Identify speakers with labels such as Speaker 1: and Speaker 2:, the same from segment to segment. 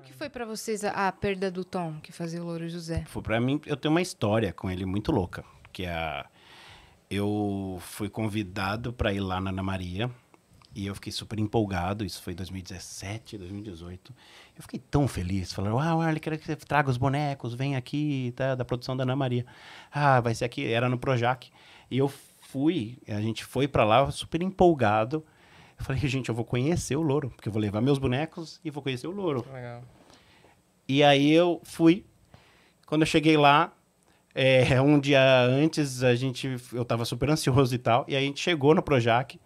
Speaker 1: Como que foi para vocês a, a, perda do Tom, que fazia o Louro José? Foi para mim, eu tenho uma história com ele muito louca, que a é, eu fui convidado para ir lá na Ana Maria e eu fiquei super empolgado, isso foi 2017, 2018. Eu fiquei tão feliz, falando, ah, ele quer que você traga os bonecos, vem aqui, tá, da produção da Ana Maria. Ah, vai ser aqui, era no Projac. E eu fui, a gente foi para lá super empolgado. Eu falei, gente, eu vou conhecer o louro, porque eu vou levar meus bonecos e vou conhecer o louro. E aí eu fui. Quando eu cheguei lá, é, um dia antes, a gente, eu tava super ansioso e tal, e aí a gente chegou no Projac,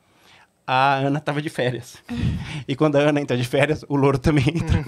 Speaker 1: a Ana tava de férias. e quando a Ana entra de férias, o louro também entra.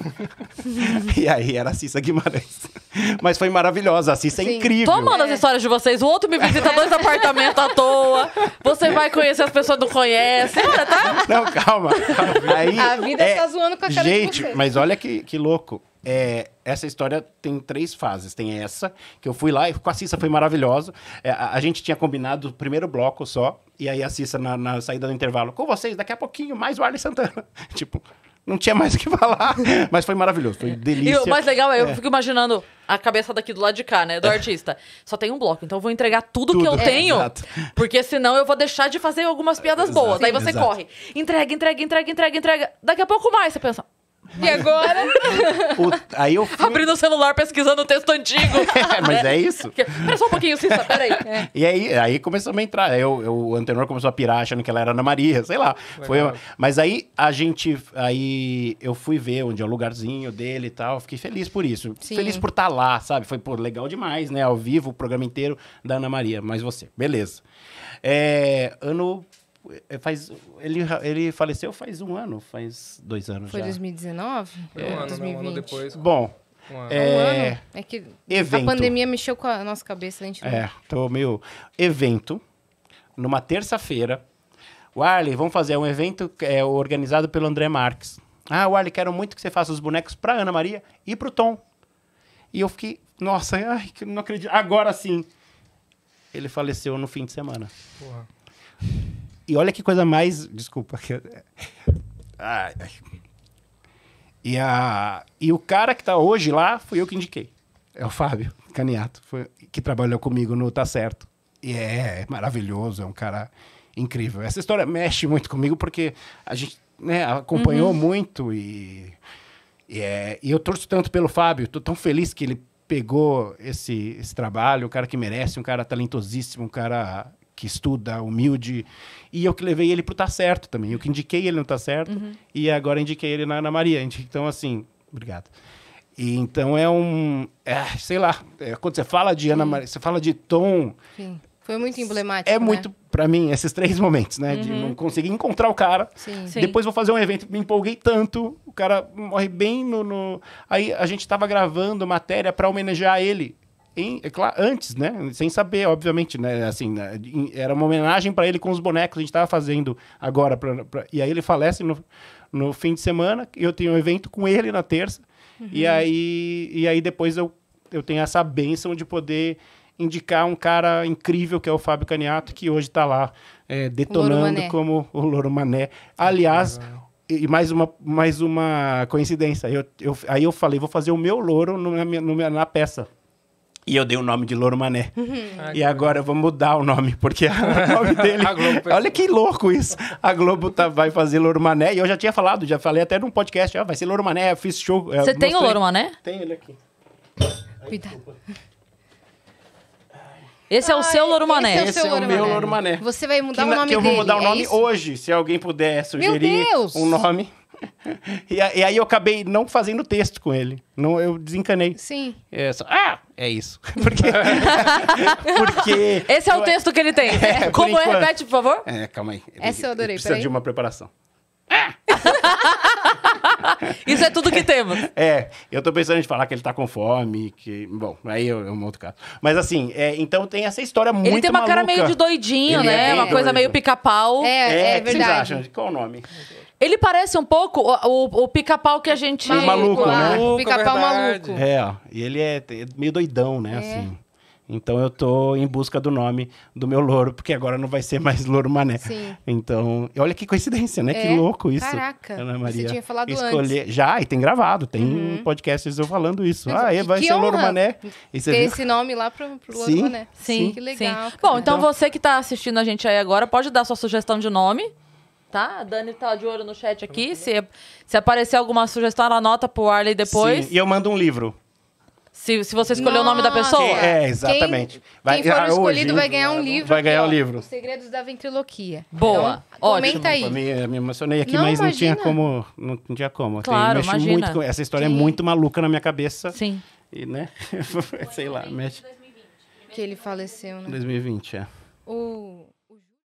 Speaker 1: e aí era a Cissa Guimarães. Mas foi maravilhosa, assista, é Sim. incrível. Tô amando as histórias de vocês. O outro me visita dois apartamentos à toa. Você vai conhecer as pessoas que não conhecem. tá? Não, calma. calma. Aí, A vida tá é... tá zoando com a cara Gente, de vocês. mas olha que, que louco. É, essa história tem três fases. Tem essa, que eu fui lá e com a Cissa foi maravilhoso. É, a, a, gente tinha combinado o primeiro bloco só, e aí a Cissa, na, na saída do intervalo, com vocês, daqui a pouquinho, mais o Arley Santana. tipo, não tinha mais o que falar, mas foi maravilhoso, foi é. delícia. E o mais legal é, eu é. fico imaginando, a cabeça daqui do lado de cá, né? Do é. artista. Só tem um bloco. Então eu vou entregar tudo, tudo que eu é, tenho. Exato. Porque senão eu vou deixar de fazer algumas piadas boas. Daí você exato. corre. Entrega, entrega, entrega, entrega, entrega. Daqui a pouco mais você pensa. E agora? O, aí eu fui... Abrindo o celular, pesquisando o texto antigo. é, mas é isso. Espera só um pouquinho, Cissa, peraí. É. E aí, aí começou a entrar. eu, eu, o Antenor começou a pirar, achando que ela era Ana Maria, sei lá. Foi, mas aí a gente... Aí eu fui ver onde é o lugarzinho dele e tal. Fiquei feliz por isso. Sim. Feliz por estar tá lá, sabe? Foi, pô, legal demais, né? Ao vivo, o programa inteiro da Ana Maria. Mas você, beleza. É, ano é, faz, ele, ele faleceu faz um ano, faz dois anos Foi já. 2019? Foi um é, ano, 2020. Né? Não, um ano depois. Bom, um ano. É, um ano. é que evento. a pandemia mexeu com a nossa cabeça. A gente não... É, tô meio... Evento, numa terça-feira. o Arley vamos fazer é um evento é, organizado pelo André Marques. Ah, o Arley quero muito que você faça os bonecos pra Ana Maria e pro Tom. E eu fiquei, nossa, ai, não acredito. Agora sim. Ele faleceu no fim de semana. Porra. E olha que coisa mais. Desculpa. Que... Ai, ai. E, a... e o cara que está hoje lá fui eu que indiquei. É o Fábio Caniato, foi... que trabalhou comigo no Tá Certo. E é, é maravilhoso, é um cara incrível. Essa história mexe muito comigo porque a gente né, acompanhou uhum. muito e, e, é, e eu torço tanto pelo Fábio. Estou tão feliz que ele pegou esse, esse trabalho, um cara que merece, um cara talentosíssimo, um cara que estuda, humilde. E eu que levei ele pro Tá Certo também. Eu que indiquei ele no Tá Certo uhum. e agora indiquei ele na Ana Maria. Então, assim, obrigado. E, então é um. É, sei lá, é, quando você fala de Sim. Ana Maria, você fala de Tom. Sim. Foi muito emblemático. É né? muito, para mim, esses três momentos, né? Uhum. De não conseguir encontrar o cara. Sim. Depois vou fazer um evento, me empolguei tanto. O cara morre bem no. no... Aí a gente tava gravando matéria para homenagear ele em, é claro, antes, né? Sem saber, obviamente, né? Assim, né? era uma homenagem para ele com os bonecos que a gente estava fazendo agora. Pra, pra... E aí ele falece no, no fim de semana, eu tenho um evento com ele na terça. Uhum. E, aí, e aí depois eu, eu tenho essa benção de poder indicar um cara incrível que é o Fábio Caniato, que hoje está lá é, detonando o como o Loro Mané. Aliás, e mais uma, mais uma coincidência. Eu, eu, aí eu falei, vou fazer o meu louro no, na peça. E eu dei o nome de Louro Mané. Uhum. e agora eu vou mudar o nome, porque o nome dele. olha que louco isso. A Globo tá, vai fazer Louro Mané. E eu já tinha falado, já falei até num podcast. Ah, vai ser Louro Mané, fiz show. É, Você tem o Louro Mané? Tem ele aqui. Cuidado. É esse é o seu Louro Mané. Esse é o, é o meu Louro Mané. Você vai mudar que, o nome que eu vou mudar dele, o nome é hoje, se alguém puder sugerir um nome. e, aí eu acabei não fazendo texto com ele. Não, eu desencanei. Sim. É só, ah, é isso. Porque, porque... Esse é o texto que ele tem. É, Como é? Repete, por favor. É, calma aí. Essa eu adorei. Precisa de uma preparação. Isso é tudo que temos. É, eu tô pensando em falar que ele tá com fome, que. Bom, aí é um outro caso. Mas assim, é, então tem essa história muito. Ele tem uma maluca. cara meio de doidinho, ele é né? É, uma doido. coisa meio pica-pau. É, é, é verdade. Vocês acham? Qual o nome? Ele parece um pouco o, o, o pica-pau que a gente. O maluco, né? O pica-pau maluco. É, é e ele é meio doidão, né? É. Assim. Então eu tô em busca do nome do meu louro, porque agora não vai ser mais louro mané. Sim. Então, olha que coincidência, né? É. Que louco isso. Caraca. Ana Maria. Você tinha falado Escolher... antes. Já, e tem gravado, tem uhum. podcasts eu falando isso. Mas, ah, e é, vai ser honra. louro mané. E você ter viu? esse nome lá pro, pro louro sim, mané. Sim. sim. Que legal. Sim. Bom, então, então você que tá assistindo a gente aí agora, pode dar sua sugestão de nome tá? A Dani tá de olho no chat aqui. Se, se aparecer alguma sugestão, ela anota pro Arley depois. Sim, e eu mando um livro. Se, se você escolher Nossa. o nome da pessoa. é, exatamente. Quem, vai, quem for ah, escolhido hoje, vai ganhar um livro. Vai ganhar um livro. Segredos da Ventriloquia. Boa. Então, ótimo. Comenta aí. me emocionei aqui, não, mas imagina. não tinha como. Não, não tinha como. Claro, Tem, imagina. Muito, essa história é Sim. é muito maluca na minha cabeça. Sim. E, né? Sei lá, mexe. Que ele faleceu, né? 2020, é. O...